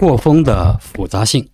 过风的复杂性，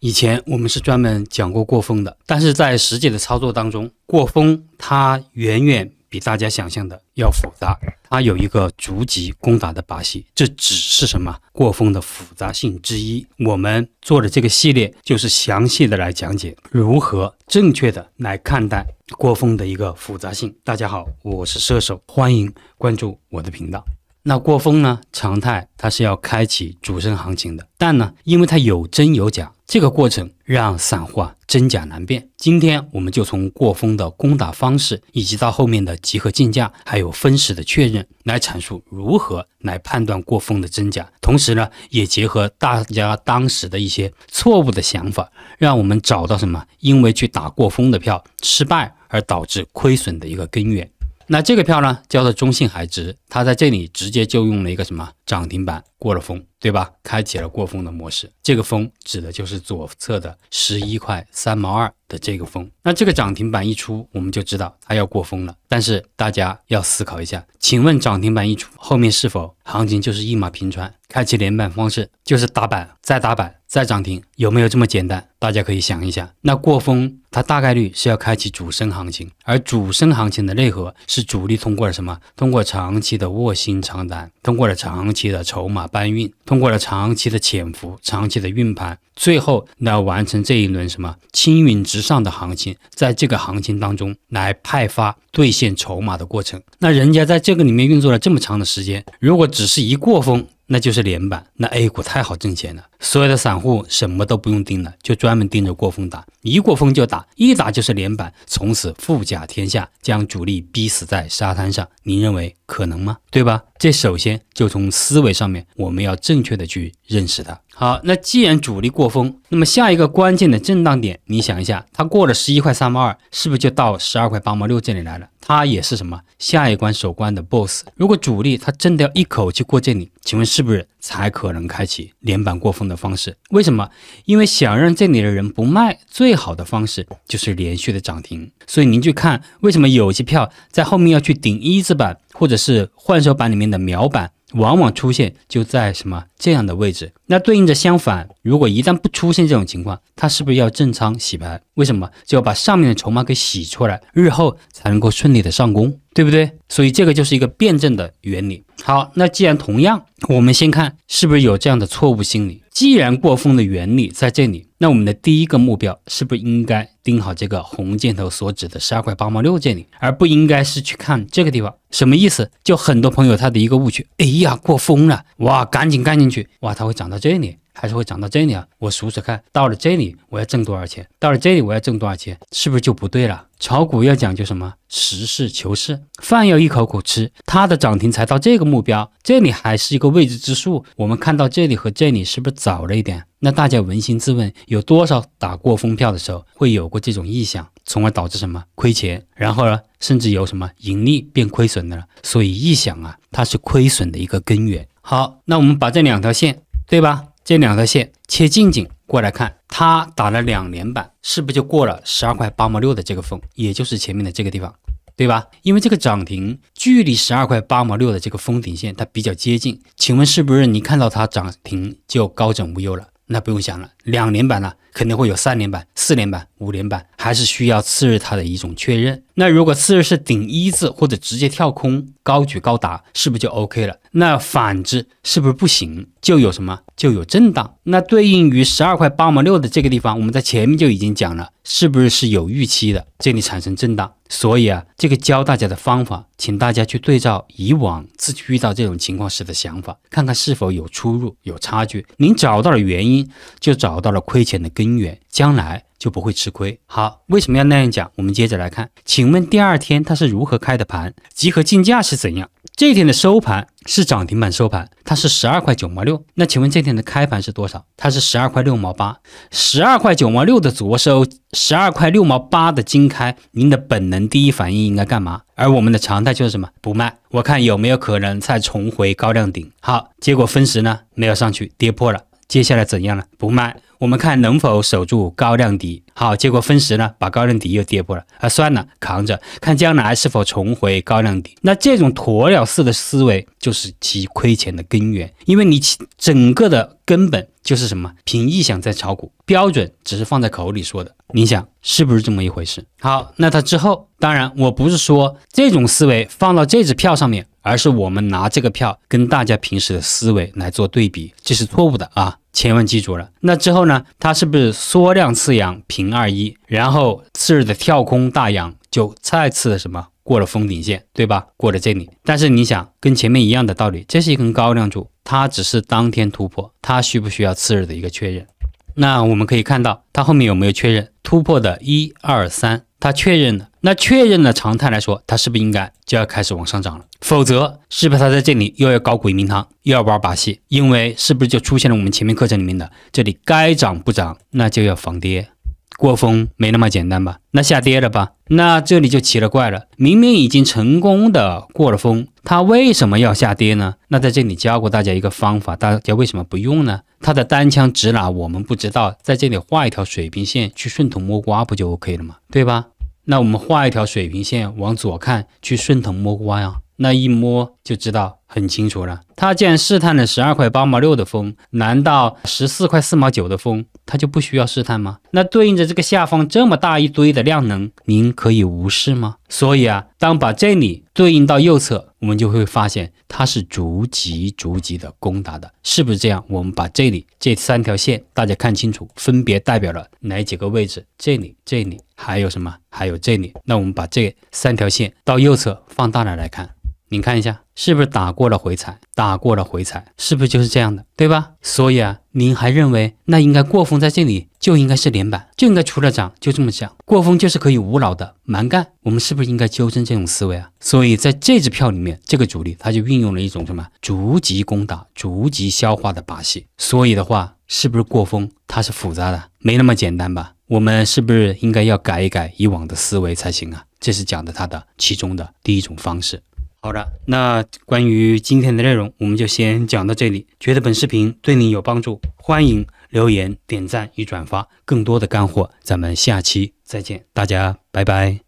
以前我们是专门讲过过风的，但是在实际的操作当中，过风它远远比大家想象的要复杂。它有一个逐级攻打的把戏，这只是什么？过风的复杂性之一。我们做的这个系列就是详细的来讲解如何正确的来看待过风的一个复杂性。大家好，我是射手，欢迎关注我的频道。那过风呢？常态它是要开启主升行情的，但呢，因为它有真有假，这个过程让散户啊真假难辨。今天我们就从过风的攻打方式，以及到后面的集合竞价，还有分时的确认，来阐述如何来判断过风的真假。同时呢，也结合大家当时的一些错误的想法，让我们找到什么？因为去打过风的票失败而导致亏损的一个根源。那这个票呢，叫做中信海直，它在这里直接就用了一个什么涨停板。过了峰，对吧？开启了过峰的模式。这个峰指的就是左侧的十一块三毛二的这个峰。那这个涨停板一出，我们就知道它要过峰了。但是大家要思考一下，请问涨停板一出，后面是否行情就是一马平川，开启连板方式就是打板再打板再涨停，有没有这么简单？大家可以想一下。那过峰它大概率是要开启主升行情，而主升行情的内核是主力通过了什么？通过长期的卧薪尝胆，通过了长期的筹码。搬运通过了长期的潜伏、长期的运盘，最后来完成这一轮什么青云直上的行情。在这个行情当中，来派发兑现筹码的过程。那人家在这个里面运作了这么长的时间，如果只是一过风，那就是连板。那 A 股太好挣钱了，所有的散户什么都不用盯了，就专门盯着过风打，一过风就打，一打就是连板，从此富甲天下，将主力逼死在沙滩上。您认为可能吗？对吧？这首先就从思维上面，我们要正确的去认识它。好，那既然主力过峰，那么下一个关键的震荡点，你想一下，它过了十一块三毛二，是不是就到十二块八毛六这里来了？它也是什么？下一关守关的 BOSS。如果主力它真的要一口气过这里，请问是不是才可能开启连板过峰的方式？为什么？因为想让这里的人不卖，最好的方式就是连续的涨停。所以您去看，为什么有些票在后面要去顶一字板？或者是换手板里面的秒板，往往出现就在什么这样的位置。那对应着相反，如果一旦不出现这种情况，它是不是要正仓洗盘？为什么就要把上面的筹码给洗出来，日后才能够顺利的上攻，对不对？所以这个就是一个辩证的原理。好，那既然同样，我们先看是不是有这样的错误心理。既然过风的原理在这里，那我们的第一个目标是不是应该盯好这个红箭头所指的十二块八毛六这里，而不应该是去看这个地方什么意思？就很多朋友他的一个误区，哎呀过风了，哇，赶紧干进去，哇，它会涨到这里。还是会涨到这里啊！我数数看，到了这里我要挣多少钱？到了这里我要挣多少钱？是不是就不对了？炒股要讲究什么？实事求是，饭要一口口吃。它的涨停才到这个目标，这里还是一个未知之数。我们看到这里和这里是不是早了一点？那大家扪心自问，有多少打过封票的时候会有过这种异响，从而导致什么亏钱？然后呢，甚至有什么盈利变亏损的了？所以异响啊，它是亏损的一个根源。好，那我们把这两条线，对吧？这两条线切近景过来看，它打了两连板，是不是就过了十二块八毛六的这个峰，也就是前面的这个地方，对吧？因为这个涨停距离十二块八毛六的这个封顶线它比较接近，请问是不是你看到它涨停就高枕无忧了？那不用想了，两连板了。肯定会有三连板、四连板、五连板，还是需要次日它的一种确认。那如果次日是顶一字或者直接跳空高举高打，是不是就 OK 了？那反之是不是不行？就有什么？就有震荡。那对应于十二块八毛六的这个地方，我们在前面就已经讲了，是不是是有预期的？这里产生震荡，所以啊，这个教大家的方法，请大家去对照以往自己遇到这种情况时的想法，看看是否有出入、有差距。您找到了原因，就找到了亏钱的根。根源将来就不会吃亏。好，为什么要那样讲？我们接着来看。请问第二天它是如何开的盘？集合竞价是怎样？这天的收盘是涨停板收盘，它是十二块九毛六。那请问这天的开盘是多少？它是十二块六毛八。十二块九毛六的左收，十二块六毛八的金开，您的本能第一反应应该干嘛？而我们的常态就是什么？不卖。我看有没有可能再重回高量顶？好，结果分时呢没有上去，跌破了。接下来怎样了？不卖。我们看能否守住高量底，好，结果分时呢，把高量底又跌破了啊，算了，扛着，看将来是否重回高量底。那这种鸵鸟式的思维就是其亏钱的根源，因为你整个的根本就是什么，凭臆想在炒股，标准只是放在口里说的，你想是不是这么一回事？好，那它之后，当然我不是说这种思维放到这只票上面，而是我们拿这个票跟大家平时的思维来做对比，这是错误的啊。千万记住了，那之后呢？它是不是缩量次阳平二一，然后次日的跳空大阳就再次什么过了封顶线，对吧？过了这里，但是你想跟前面一样的道理，这是一根高量柱，它只是当天突破，它需不需要次日的一个确认？那我们可以看到它后面有没有确认突破的一二三，它确认了。那确认了常态来说，它是不是应该？就要开始往上涨了，否则是不是他在这里又要搞鬼名堂，又要玩把戏？因为是不是就出现了我们前面课程里面的，这里该涨不涨，那就要防跌。过风没那么简单吧？那下跌了吧？那这里就奇了怪了，明明已经成功的过了风，它为什么要下跌呢？那在这里教过大家一个方法，大家为什么不用呢？它的单枪直哪，我们不知道，在这里画一条水平线去顺藤摸瓜不就 OK 了吗？对吧？那我们画一条水平线，往左看，去顺藤摸瓜呀，那一摸就知道。很清楚了，他既然试探了十二块八毛六的风，难道十四块四毛九的风他就不需要试探吗？那对应着这个下方这么大一堆的量能，您可以无视吗？所以啊，当把这里对应到右侧，我们就会发现它是逐级逐级的攻打的，是不是这样？我们把这里这三条线大家看清楚，分别代表了哪几个位置？这里、这里还有什么？还有这里。那我们把这三条线到右侧放大了来看，您看一下。是不是打过了回踩，打过了回踩，是不是就是这样的，对吧？所以啊，您还认为那应该过风在这里就应该是连板，就应该除了涨就这么讲，过风就是可以无脑的蛮干？我们是不是应该纠正这种思维啊？所以在这支票里面，这个主力他就运用了一种什么逐级攻打、逐级消化的把戏。所以的话，是不是过风它是复杂的，没那么简单吧？我们是不是应该要改一改以往的思维才行啊？这是讲的它的其中的第一种方式。好的，那关于今天的内容，我们就先讲到这里。觉得本视频对你有帮助，欢迎留言、点赞与转发。更多的干货，咱们下期再见，大家拜拜。